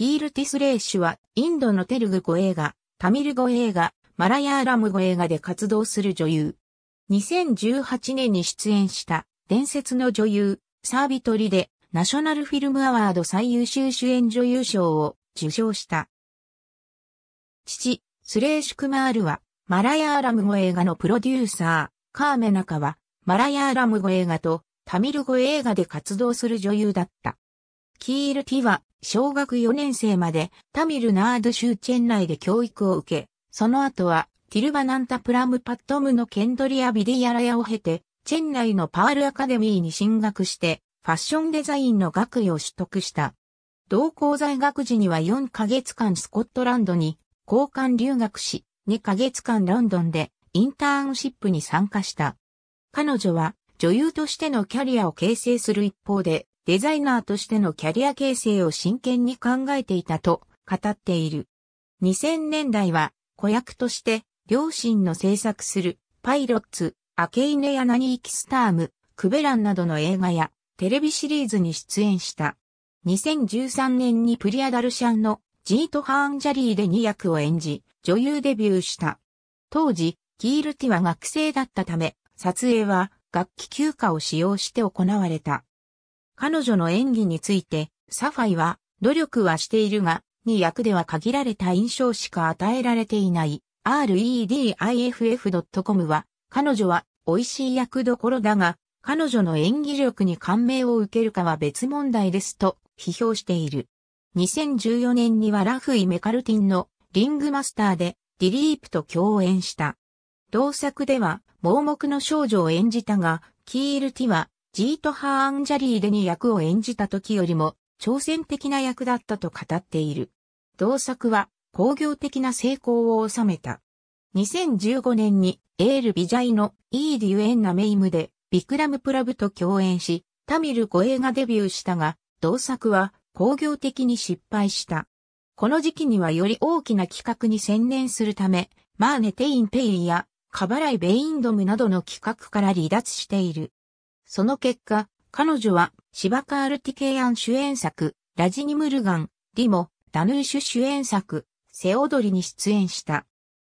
キールティス・レイシュは、インドのテルグ語映画、タミル語映画、マラヤーラム語映画で活動する女優。2018年に出演した、伝説の女優、サービトリで、ナショナルフィルムアワード最優秀主演女優賞を受賞した。父、スレーシュクマールは、マラヤーラム語映画のプロデューサー、カーメナカは、マラヤーラム語映画とタミル語映画で活動する女優だった。キールティは、小学4年生までタミルナード州チェン内で教育を受け、その後はティルバナンタプラムパットムのケンドリア・ビディヤラヤを経て、チェン内のパールアカデミーに進学して、ファッションデザインの学位を取得した。同校在学時には4ヶ月間スコットランドに交換留学し、2ヶ月間ロンドンでインターンシップに参加した。彼女は女優としてのキャリアを形成する一方で、デザイナーとしてのキャリア形成を真剣に考えていたと語っている。2000年代は子役として両親の制作するパイロッツ、アケイネやナニーキスターム、クベランなどの映画やテレビシリーズに出演した。2013年にプリアダルシャンのジート・ハーンジャリーで2役を演じ、女優デビューした。当時、キールティは学生だったため、撮影は楽器休暇を使用して行われた。彼女の演技について、サファイは、努力はしているが、に役では限られた印象しか与えられていない rediff.com は、彼女は美味しい役どころだが、彼女の演技力に感銘を受けるかは別問題ですと批評している。2014年にはラフイ・メカルティンのリングマスターでディリープと共演した。同作では盲目の少女を演じたが、キールティはジート・ハーン・ジャリーでに役を演じた時よりも挑戦的な役だったと語っている。同作は工業的な成功を収めた。2015年にエール・ビジャイのイーデュエンナ・メイムでビクラム・プラブと共演し、タミル語映がデビューしたが、同作は工業的に失敗した。この時期にはより大きな企画に専念するため、マーネ・テイン・ペイやカバライ・ベインドムなどの企画から離脱している。その結果、彼女は、芝カールティケイアン主演作、ラジニムルガン、リモ、ダヌーシュ主演作、セオドリに出演した。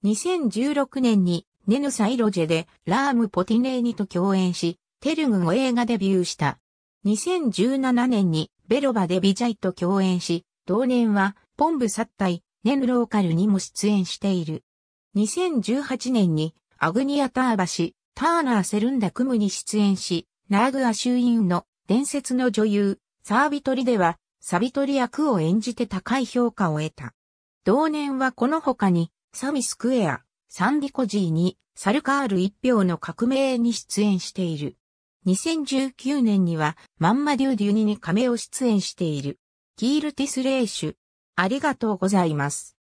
2016年に、ネヌサイロジェで、ラーム・ポティネーニと共演し、テルグ語映画デビューした。2017年に、ベロバでビジャイと共演し、同年は、ポンブサッタイ、ネヌローカルにも出演している。2018年に、アグニア・ターバシ、ターナー・セルンダ・クムに出演し、ナーグア衆院の伝説の女優、サービトリでは、サビトリ役を演じて高い評価を得た。同年はこの他に、サミスクエア、サンディコジーに、サルカール一票の革命に出演している。2019年には、マンマデューデュニに亀を出演している。キールティス・レイシュ。ありがとうございます。